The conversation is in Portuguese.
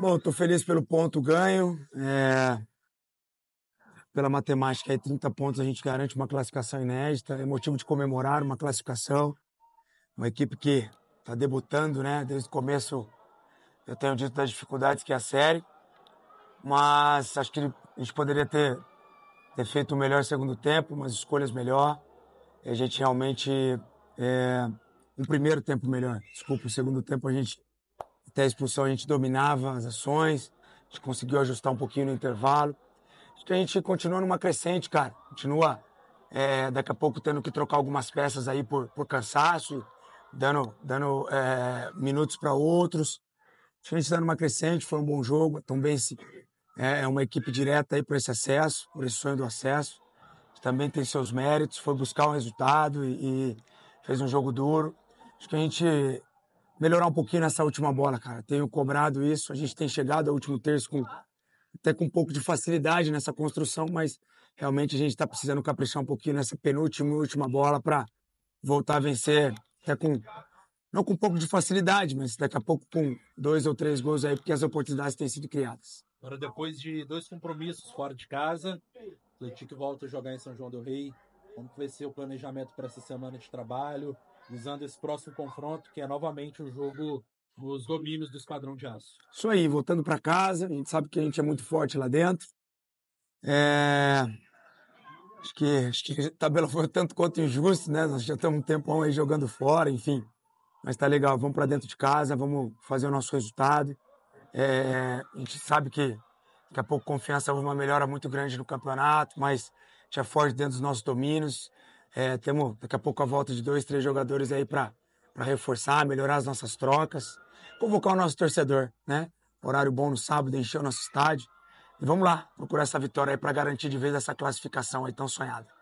Bom, estou feliz pelo ponto ganho. É... Pela matemática, aí, 30 pontos a gente garante uma classificação inédita. É motivo de comemorar uma classificação. Uma equipe que está debutando, né? Desde o começo eu tenho dito das dificuldades que é a série. Mas acho que a gente poderia ter, ter feito um melhor segundo tempo, umas escolhas melhor. E a gente realmente. É... um primeiro tempo melhor. Desculpa, o segundo tempo a gente até a expulsão a gente dominava as ações, a gente conseguiu ajustar um pouquinho no intervalo. Acho então, que a gente continua numa crescente, cara. Continua é, daqui a pouco tendo que trocar algumas peças aí por, por cansaço, dando, dando é, minutos para outros. Então, a gente está numa crescente, foi um bom jogo. Também então, é uma equipe direta aí por esse acesso, por esse sonho do acesso. Também tem seus méritos, foi buscar um resultado e, e fez um jogo duro. Acho que a gente melhorar um pouquinho nessa última bola, cara. Tenho cobrado isso, a gente tem chegado ao último terço com, até com um pouco de facilidade nessa construção, mas realmente a gente está precisando caprichar um pouquinho nessa penúltima e última bola para voltar a vencer até com não com um pouco de facilidade, mas daqui a pouco com dois ou três gols aí, porque as oportunidades têm sido criadas. Agora, depois de dois compromissos fora de casa, o Atlético volta a jogar em São João do Rei. Como vai ser o planejamento para essa semana de trabalho? visando esse próximo confronto, que é novamente o jogo, os domínios do Esquadrão de Aço. Isso aí, voltando para casa, a gente sabe que a gente é muito forte lá dentro. É... Acho que, acho que a tabela foi tanto quanto injusta, né? Nós já estamos um tempão aí jogando fora, enfim. Mas tá legal, vamos para dentro de casa, vamos fazer o nosso resultado. É... a gente sabe que daqui a pouco confiança houve uma melhora muito grande no campeonato, mas já forte dentro dos nossos domínios. É, temos daqui a pouco a volta de dois, três jogadores aí para reforçar, melhorar as nossas trocas, convocar o nosso torcedor, né? Horário bom no sábado, encher o nosso estádio. E vamos lá, procurar essa vitória aí para garantir de vez essa classificação aí tão sonhada.